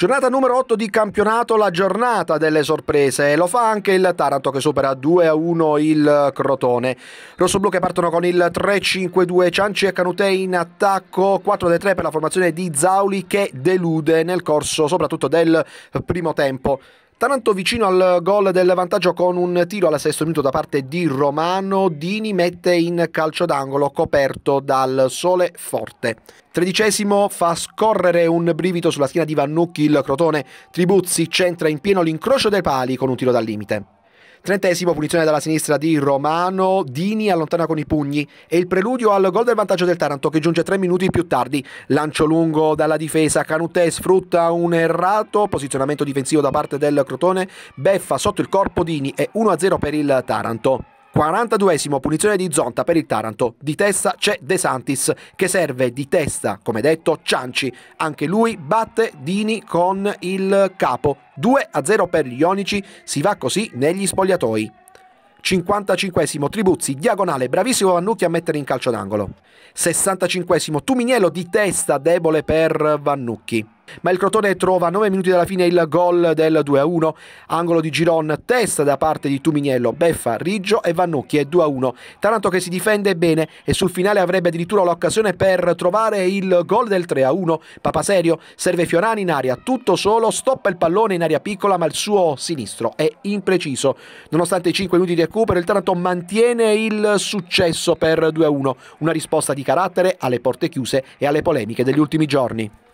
Giornata numero 8 di campionato, la giornata delle sorprese. Lo fa anche il Taranto che supera 2-1 il Crotone. Rossoblu che partono con il 3-5-2, Cianci e Canutè in attacco, 4 3 per la formazione di Zauli che delude nel corso soprattutto del primo tempo. Taranto vicino al gol del vantaggio con un tiro alla sesto minuto da parte di Romano. Dini mette in calcio d'angolo coperto dal sole forte. Tredicesimo fa scorrere un brivido sulla schiena di Vannucchi il Crotone. Tribuzzi centra in pieno l'incrocio dei pali con un tiro dal limite. Trentesimo, punizione dalla sinistra di Romano, Dini allontana con i pugni e il preludio al gol del vantaggio del Taranto che giunge tre minuti più tardi. Lancio lungo dalla difesa, Canutè sfrutta un errato, posizionamento difensivo da parte del Crotone, beffa sotto il corpo Dini e 1-0 per il Taranto. 42esimo punizione di Zonta per il Taranto. Di testa c'è De Santis che serve di testa, come detto, Cianci. Anche lui batte Dini con il capo. 2 0 per gli Ionici, si va così negli spogliatoi. 55 esimo Tribuzzi, diagonale, bravissimo Vannucchi a mettere in calcio d'angolo. 65 esimo Tuminiello di testa, debole per Vannucchi ma il Crotone trova a 9 minuti dalla fine il gol del 2-1, angolo di Giron, testa da parte di Tuminiello, Beffa, Riggio e Vannucchi è 2-1. Taranto che si difende bene e sul finale avrebbe addirittura l'occasione per trovare il gol del 3-1. Papaserio serve Fiorani in aria, tutto solo, stoppa il pallone in aria piccola ma il suo sinistro è impreciso. Nonostante i 5 minuti di recupero il Taranto mantiene il successo per 2-1, una risposta di carattere alle porte chiuse e alle polemiche degli ultimi giorni.